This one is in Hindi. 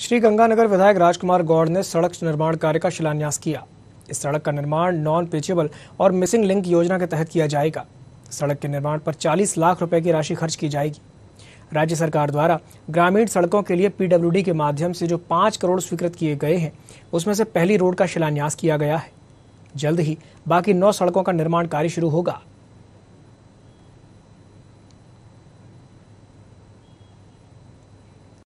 श्री गंगानगर विधायक राजकुमार गौड़ ने सड़क निर्माण कार्य का शिलान्यास किया इस सड़क का निर्माण नॉन पेचेबल और मिसिंग लिंक योजना के तहत किया जाएगा सड़क के निर्माण पर 40 लाख रुपए की राशि खर्च की जाएगी राज्य सरकार द्वारा ग्रामीण सड़कों के लिए पीडब्ल्यूडी के माध्यम से जो पाँच करोड़ स्वीकृत किए गए हैं उसमें से पहली रोड का शिलान्यास किया गया है जल्द ही बाकी नौ सड़कों का निर्माण कार्य शुरू होगा